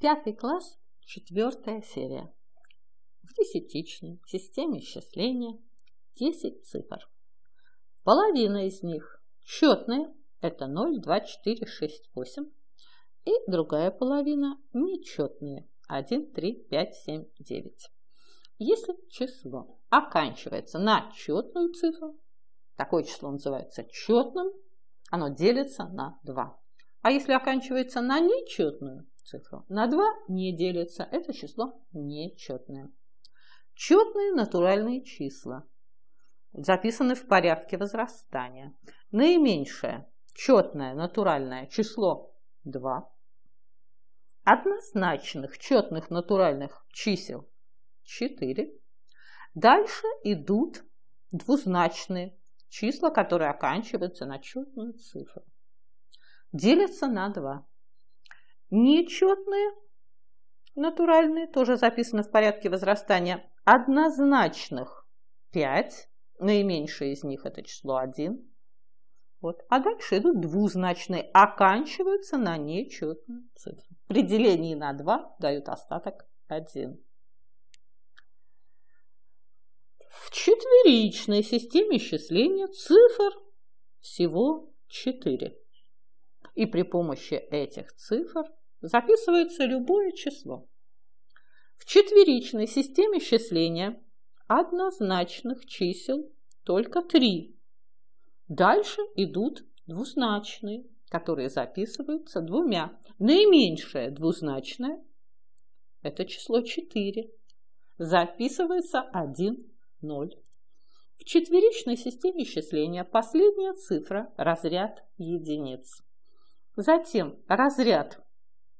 Пятый класс, четвертая серия. В десятичной системе счисления 10 цифр. Половина из них четные, это 0, 2, 4, 6, 8. И другая половина нечетные, 1, 3, 5, 7, 9. Если число оканчивается на четную цифру, такое число называется четным, оно делится на 2. А если оканчивается на нечетную, цифру. На 2 не делится, это число нечетное. Четные натуральные числа записаны в порядке возрастания. Наименьшее четное натуральное число 2. Однозначных четных натуральных чисел 4. Дальше идут двузначные числа, которые оканчиваются на четную цифру. Делятся на 2. Нечетные, натуральные, тоже записаны в порядке возрастания однозначных 5, наименьшее из них это число 1. Вот. А дальше идут двузначные, оканчиваются на нечетную цифру. При делении на 2 дают остаток 1. В четверичной системе счисления цифр всего 4. И при помощи этих цифр записывается любое число. В четверичной системе счисления однозначных чисел только три. Дальше идут двузначные, которые записываются двумя. Наименьшее двузначное – это число 4. Записывается 1, 0. В четверичной системе счисления последняя цифра – разряд единиц. Затем разряд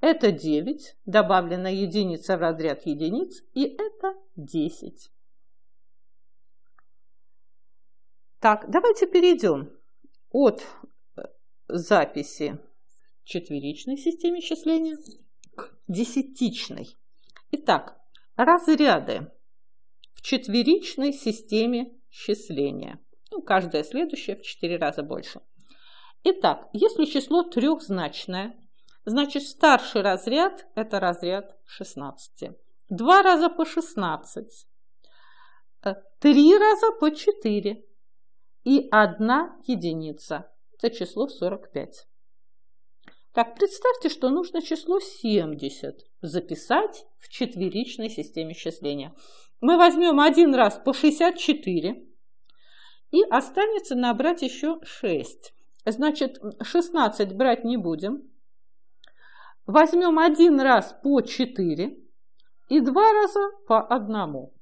Это 9, добавлена единица в разряд единиц, и это 10. Так, давайте перейдем от э, записи в четверичной системе счисления к десятичной. Итак, разряды в четверичной системе счисления. Ну, каждое следующее в 4 раза больше. Итак, если число трехзначное, Значит, старший разряд – это разряд 16. Два раза по 16. Э, три раза по 4. И одна единица – это число 45. Так, представьте, что нужно число 70 записать в четверичной системе счисления. Мы возьмем один раз по 64 и останется набрать еще 6. Значит, 16 брать не будем, Возьмем один раз по 4 и два раза по одному.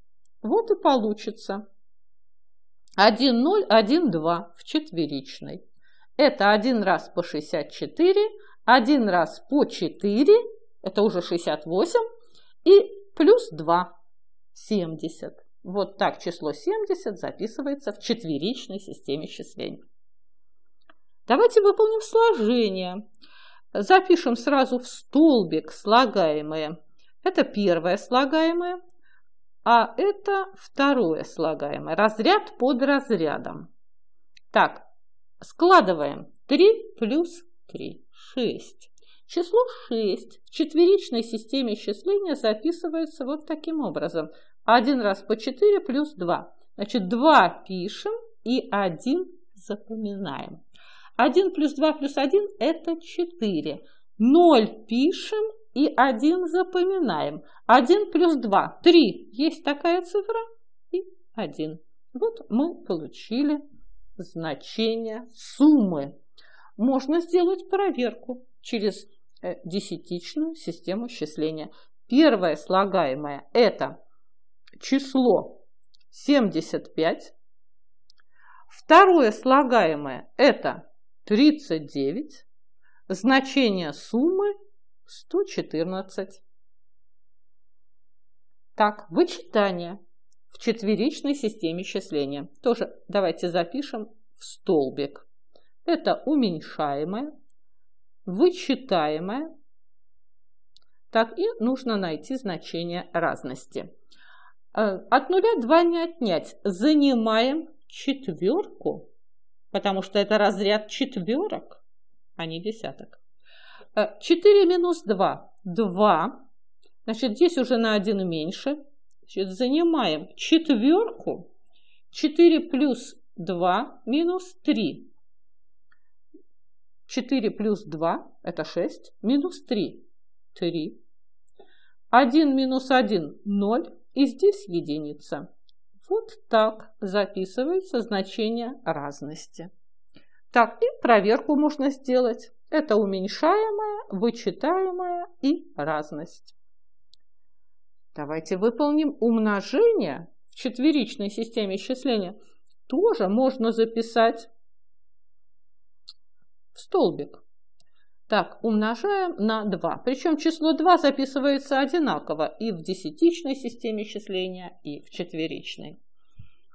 Вот и получится 1, 0, 1, 2 в четверичной. Это один раз по 64, один раз по 4, это уже 68, и плюс 2, 70. Вот так число 70 записывается в четверичной системе счислений. Давайте выполним сложение. Запишем сразу в столбик слагаемое. Это первое слагаемое, а это второе слагаемое. Разряд под разрядом. Так, складываем 3 плюс 3, 6. Число 6 в четверичной системе исчисления записывается вот таким образом. Один раз по 4 плюс 2. Значит, 2 пишем и 1 запоминаем. 1 плюс 2 плюс 1 – это 4. 0 пишем и 1 запоминаем. 1 плюс 2 – 3. Есть такая цифра и 1. Вот мы получили значение суммы. Можно сделать проверку через э, десятичную систему счисления. Первое слагаемое – это число 75. Второе слагаемое – это 39, значение суммы 114. Так, вычитание в четверичной системе числения. Тоже давайте запишем в столбик. Это уменьшаемое, вычитаемое. Так, и нужно найти значение разности. Э, от нуля 2 не отнять. Занимаем четверку потому что это разряд четверок, а не десяток. 4 э, минус 2. 2. Значит, здесь уже на 1 меньше. Значит, занимаем четверку. 4 плюс 2 минус 3. 4 плюс 2 – это 6, минус 3 – 3. 1 минус 1 – 0, и здесь единица. Вот так записывается значение разности. Так и проверку можно сделать. Это уменьшаемое, вычитаемое и разность. Давайте выполним умножение в четверичной системе исчисления. Тоже можно записать в столбик. Так, умножаем на 2. Причем число 2 записывается одинаково и в десятичной системе числения, и в четверичной.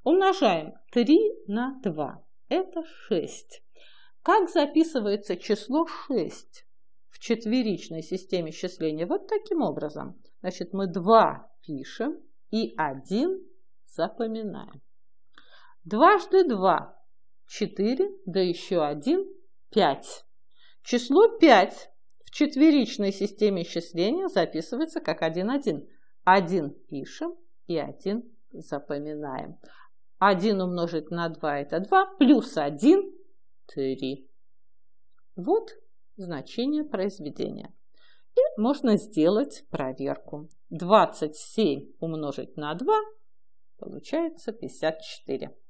Умножаем 3 на 2. Это 6. Как записывается число 6 в четверичной системе числения? Вот таким образом. Значит, мы 2 пишем и 1 запоминаем. Дважды 2 – 4, да еще 1 – 5. Число 5 в четверичной системе исчисления записывается как 1,1. 1 пишем и 1 запоминаем. 1 умножить на 2 – это 2, плюс 1 – 3. Вот значение произведения. И можно сделать проверку. 27 умножить на 2 получается 54.